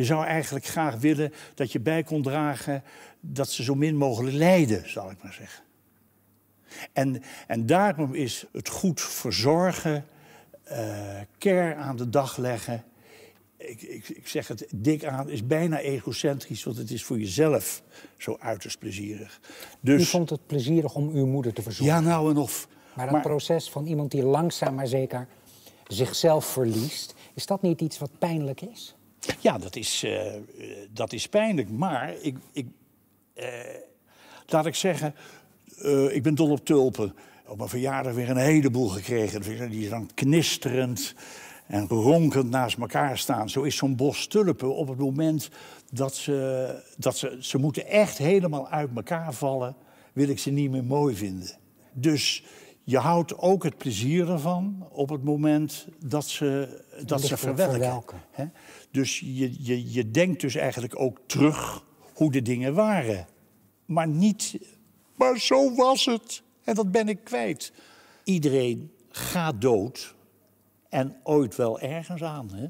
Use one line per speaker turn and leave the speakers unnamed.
Je zou eigenlijk graag willen dat je bij kon dragen dat ze zo min mogelijk lijden, zal ik maar zeggen. En, en daarom is het goed verzorgen, uh, care aan de dag leggen. Ik, ik, ik zeg het dik aan, is bijna egocentrisch, want het is voor jezelf zo uiterst plezierig.
Dus, U vond het plezierig om uw moeder te verzorgen? Ja, nou en of. Maar dat proces van iemand die langzaam maar zeker zichzelf verliest, is dat niet iets wat pijnlijk is? Ja,
dat is, eh, dat is pijnlijk. Maar ik, ik, eh, laat ik zeggen, eh, ik ben dol op tulpen. Op mijn verjaardag weer een heleboel gekregen. Die dan knisterend en ronkend naast elkaar staan. Zo is zo'n bos tulpen op het moment dat ze, dat ze... Ze moeten echt helemaal uit elkaar vallen, wil ik ze niet meer mooi vinden. Dus je houdt ook het plezier ervan op het moment dat ze, dat ze verwelken. Dus je, je, je denkt dus eigenlijk ook terug hoe de dingen waren. Maar niet, maar zo was het. En dat ben ik kwijt. Iedereen gaat dood en ooit wel ergens aan. Hè?